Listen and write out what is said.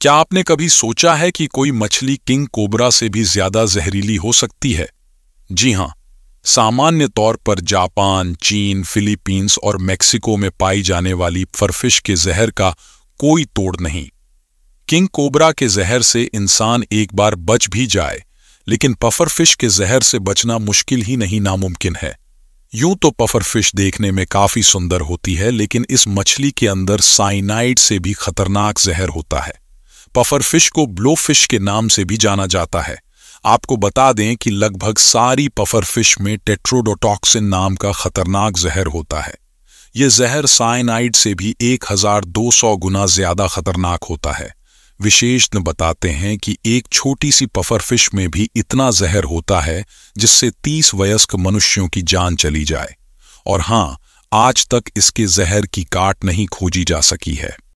क्या आपने कभी सोचा है कि कोई मछली किंग कोबरा से भी ज्यादा जहरीली हो सकती है जी हां सामान्य तौर पर जापान चीन फिलीपींस और मेक्सिको में पाई जाने वाली फरफिश के जहर का कोई तोड़ नहीं किंग कोबरा के जहर से इंसान एक बार बच भी जाए लेकिन पफरफिश के जहर से बचना मुश्किल ही नहीं नामुमकिन है यूं तो पफरफिश देखने में काफी सुंदर होती है लेकिन इस मछली के अंदर साइनाइड से भी खतरनाक जहर होता है पफर फिश को ब्लो फिश के नाम से भी जाना जाता है आपको बता दें कि लगभग सारी पफर फिश में टेट्रोडोटॉक्सिन नाम का खतरनाक जहर होता है ये जहर साइनाइड से भी 1200 गुना ज्यादा खतरनाक होता है विशेष बताते हैं कि एक छोटी सी पफर फिश में भी इतना जहर होता है जिससे 30 वयस्क मनुष्यों की जान चली जाए और हां आज तक इसके जहर की काट नहीं खोजी जा सकी है